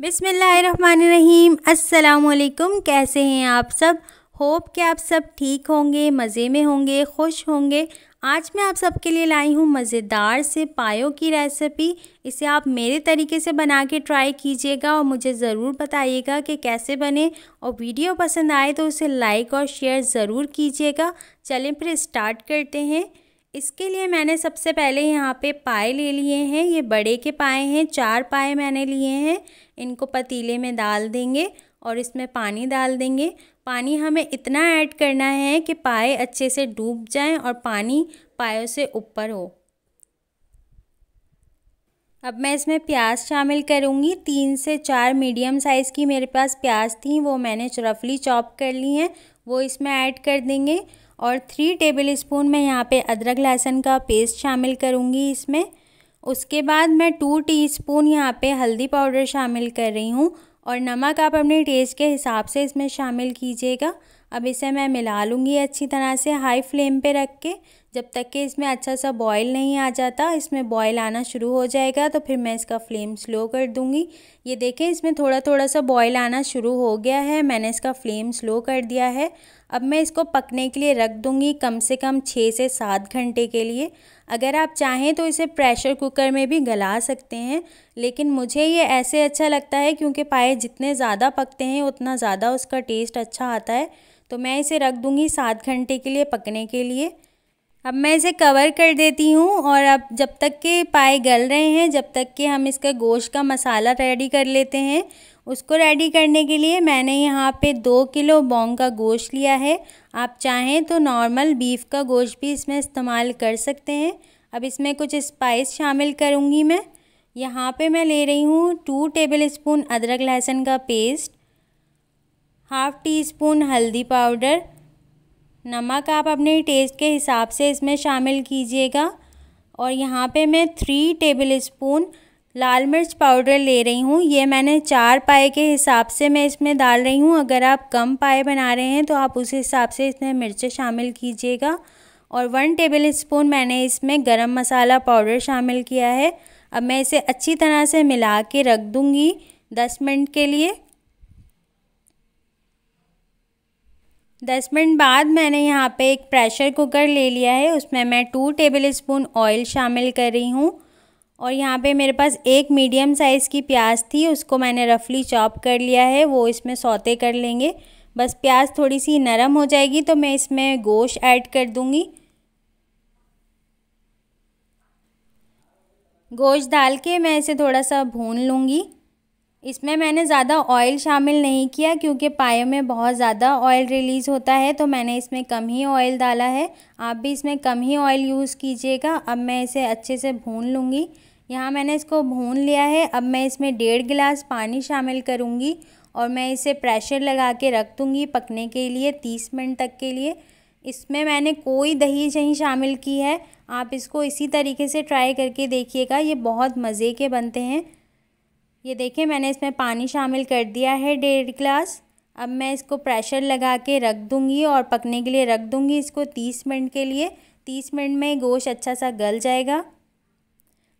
बिसमीम् अल्लाम कैसे हैं आप सब होप कि आप सब ठीक होंगे मज़े में होंगे खुश होंगे आज मैं आप सबके लिए लाई हूँ मज़ेदार से पायों की रेसिपी इसे आप मेरे तरीके से बना के ट्राई कीजिएगा और मुझे ज़रूर बताइएगा कि कैसे बने और वीडियो पसंद आए तो उसे लाइक और शेयर ज़रूर कीजिएगा चलें फिर स्टार्ट करते हैं इसके लिए मैंने सबसे पहले यहाँ पे पाए ले लिए हैं ये बड़े के पाए हैं चार पाए मैंने लिए हैं इनको पतीले में डाल देंगे और इसमें पानी डाल देंगे पानी हमें इतना ऐड करना है कि पाए अच्छे से डूब जाएं और पानी पायों से ऊपर हो अब मैं इसमें प्याज शामिल करूँगी तीन से चार मीडियम साइज़ की मेरे पास प्याज थी वो मैंने रफली चॉप कर ली हैं वो इसमें ऐड कर देंगे और थ्री टेबल स्पून मैं यहाँ पे अदरक लहसुन का पेस्ट शामिल करूँगी इसमें उसके बाद मैं टू टीस्पून यहाँ पे हल्दी पाउडर शामिल कर रही हूँ और नमक आप अपने टेस्ट के हिसाब से इसमें शामिल कीजिएगा अब इसे मैं मिला लूँगी अच्छी तरह से हाई फ्लेम पे रख के जब तक कि इसमें अच्छा सा बॉयल नहीं आ जाता इसमें बॉयल आना शुरू हो जाएगा तो फिर मैं इसका फ्लेम स्लो कर दूंगी ये देखें इसमें थोड़ा थोड़ा सा बॉयल आना शुरू हो गया है मैंने इसका फ्लेम स्लो कर दिया है अब मैं इसको पकने के लिए रख दूंगी कम से कम छः से सात घंटे के लिए अगर आप चाहें तो इसे प्रेशर कुकर में भी गला सकते हैं लेकिन मुझे ये ऐसे अच्छा लगता है क्योंकि पाए जितने ज़्यादा पकते हैं उतना ज़्यादा उसका टेस्ट अच्छा आता है तो मैं इसे रख दूँगी सात घंटे के लिए पकने के लिए अब मैं इसे कवर कर देती हूँ और अब जब तक के पाए गल रहे हैं जब तक के हम इसका गोश्त का मसाला रेडी कर लेते हैं उसको रेडी करने के लिए मैंने यहाँ पे दो किलो बॉन्ग का गोश्त लिया है आप चाहें तो नॉर्मल बीफ का गोश्त भी इसमें इस्तेमाल कर सकते हैं अब इसमें कुछ स्पाइस शामिल करूँगी मैं यहाँ पे मैं ले रही हूँ टू टेबल स्पून अदरक लहसुन का पेस्ट हाफ़ टी स्पून हल्दी पाउडर नमक आप अपने टेस्ट के हिसाब से इसमें शामिल कीजिएगा और यहाँ पे मैं थ्री टेबल स्पून लाल मिर्च पाउडर ले रही हूँ ये मैंने चार पाए के हिसाब से मैं इसमें डाल रही हूँ अगर आप कम पाए बना रहे हैं तो आप उस हिसाब से इसमें मिर्चें शामिल कीजिएगा और वन टेबल स्पून मैंने इसमें गरम मसाला पाउडर शामिल किया है अब मैं इसे अच्छी तरह से मिला के रख दूँगी दस मिनट के लिए दस मिनट बाद मैंने यहाँ पे एक प्रेशर कुकर ले लिया है उसमें मैं टू टेबल स्पून ऑयल शामिल कर रही हूँ और यहाँ पे मेरे पास एक मीडियम साइज़ की प्याज थी उसको मैंने रफली चॉप कर लिया है वो इसमें सौते कर लेंगे बस प्याज थोड़ी सी नरम हो जाएगी तो मैं इसमें गोश्त ऐड कर दूँगी गोश्त डाल के मैं इसे थोड़ा सा भून लूँगी इसमें मैंने ज़्यादा ऑयल शामिल नहीं किया क्योंकि पायो में बहुत ज़्यादा ऑयल रिलीज़ होता है तो मैंने इसमें कम ही ऑयल डाला है आप भी इसमें कम ही ऑयल यूज़ कीजिएगा अब मैं इसे अच्छे से भून लूँगी यहाँ मैंने इसको भून लिया है अब मैं इसमें डेढ़ गिलास पानी शामिल करूँगी और मैं इसे प्रेशर लगा के रख दूँगी पकने के लिए तीस मिनट तक के लिए इसमें मैंने कोई दही नहीं शामिल की है आप इसको इसी तरीके से ट्राई करके देखिएगा ये बहुत मज़े के बनते हैं ये देखिए मैंने इसमें पानी शामिल कर दिया है डेढ़ गिलास अब मैं इसको प्रेशर लगा के रख दूँगी और पकने के लिए रख दूँगी इसको तीस मिनट के लिए तीस मिनट में गोश्त अच्छा सा गल जाएगा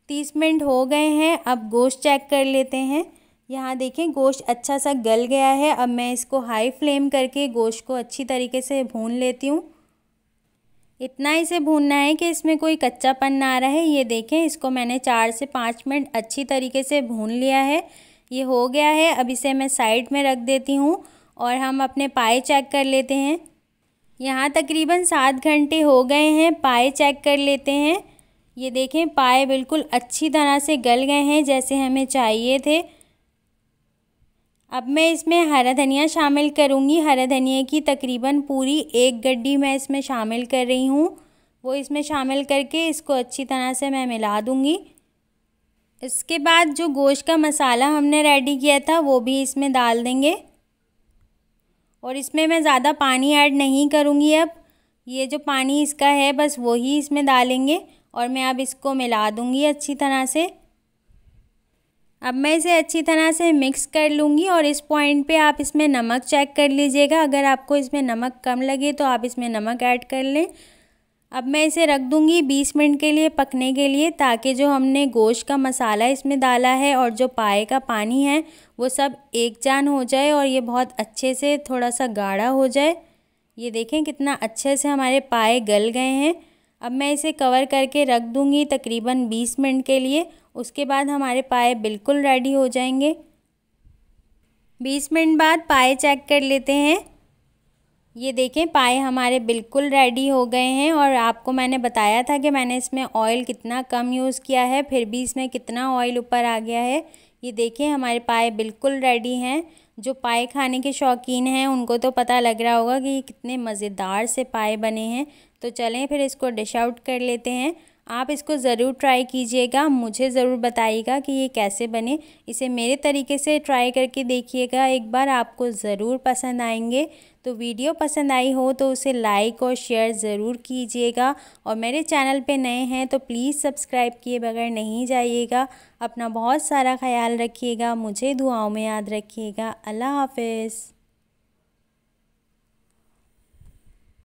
तीस मिनट हो गए हैं अब गोश्त चेक कर लेते हैं यहाँ देखें गोश्त अच्छा सा गल गया है अब मैं इसको हाई फ्लेम करके गोश्त को अच्छी तरीके से भून लेती हूँ इतना इसे भूनना है कि इसमें कोई कच्चापन ना रहे ये देखें इसको मैंने चार से पाँच मिनट अच्छी तरीके से भून लिया है ये हो गया है अब इसे मैं साइड में रख देती हूँ और हम अपने पाए चेक कर लेते हैं यहाँ तकरीबन सात घंटे हो गए हैं पाए चेक कर लेते हैं ये देखें पाए बिल्कुल अच्छी तरह से गल गए हैं जैसे हमें चाहिए थे अब मैं इसमें हरा धनिया शामिल करूँगी हरा धनिया की तकरीबन पूरी एक गड्डी मैं इसमें शामिल कर रही हूँ वो इसमें शामिल करके इसको अच्छी तरह से मैं मिला दूँगी इसके बाद जो गोश्त का मसाला हमने रेडी किया था वो भी इसमें डाल देंगे और इसमें मैं ज़्यादा पानी ऐड नहीं करूँगी अब ये जो पानी इसका है बस वही इसमें डालेंगे और मैं अब इसको मिला दूँगी अच्छी तरह से अब मैं इसे अच्छी तरह से मिक्स कर लूँगी और इस पॉइंट पे आप इसमें नमक चेक कर लीजिएगा अगर आपको इसमें नमक कम लगे तो आप इसमें नमक ऐड कर लें अब मैं इसे रख दूँगी बीस मिनट के लिए पकने के लिए ताकि जो हमने गोश्त का मसाला इसमें डाला है और जो पाए का पानी है वो सब एक जान हो जाए और ये बहुत अच्छे से थोड़ा सा गाढ़ा हो जाए ये देखें कितना अच्छे से हमारे पाए गल गए हैं अब मैं इसे कवर करके रख दूँगी तकरीबन बीस मिनट के लिए उसके बाद हमारे पाए बिल्कुल रेडी हो जाएंगे बीस मिनट बाद पाए चेक कर लेते हैं ये देखें पाए हमारे बिल्कुल रेडी हो गए हैं और आपको मैंने बताया था कि मैंने इसमें ऑयल कितना कम यूज़ किया है फिर भी इसमें कितना ऑयल ऊपर आ गया है ये देखें हमारे पाए बिल्कुल रेडी हैं जो पाए खाने के शौकीन हैं उनको तो पता लग रहा होगा कि ये कितने मज़ेदार से पाए बने हैं तो चलें फिर इसको डिश आउट कर लेते हैं आप इसको ज़रूर ट्राई कीजिएगा मुझे ज़रूर बताइएगा कि ये कैसे बने इसे मेरे तरीके से ट्राई करके देखिएगा एक बार आपको ज़रूर पसंद आएंगे तो वीडियो पसंद आई हो तो उसे लाइक और शेयर ज़रूर कीजिएगा और मेरे चैनल पे नए हैं तो प्लीज़ सब्सक्राइब किए बगैर नहीं जाइएगा अपना बहुत सारा ख्याल रखिएगा मुझे दुआओं में याद रखिएगा अल्लाह हाफिज़